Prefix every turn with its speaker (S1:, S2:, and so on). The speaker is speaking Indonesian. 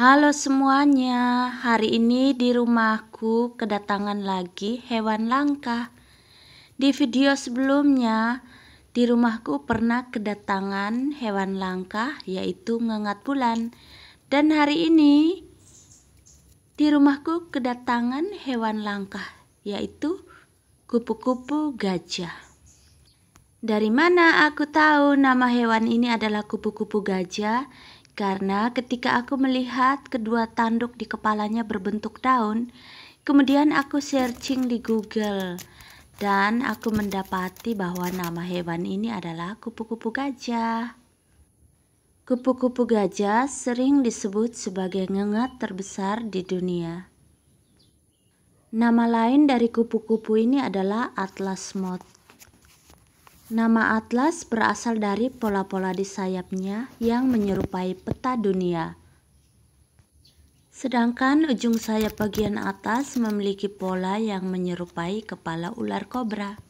S1: Halo semuanya, hari ini di rumahku kedatangan lagi hewan langka. Di video sebelumnya, di rumahku pernah kedatangan hewan langka yaitu ngengat bulan. Dan hari ini di rumahku kedatangan hewan langka yaitu kupu-kupu gajah. Dari mana aku tahu nama hewan ini adalah kupu-kupu gajah? Karena ketika aku melihat kedua tanduk di kepalanya berbentuk daun, kemudian aku searching di Google dan aku mendapati bahwa nama hewan ini adalah kupu-kupu gajah. Kupu-kupu gajah sering disebut sebagai ngengat terbesar di dunia. Nama lain dari kupu-kupu ini adalah Atlas moth. Nama atlas berasal dari pola-pola di sayapnya yang menyerupai peta dunia. Sedangkan ujung sayap bagian atas memiliki pola yang menyerupai kepala ular kobra.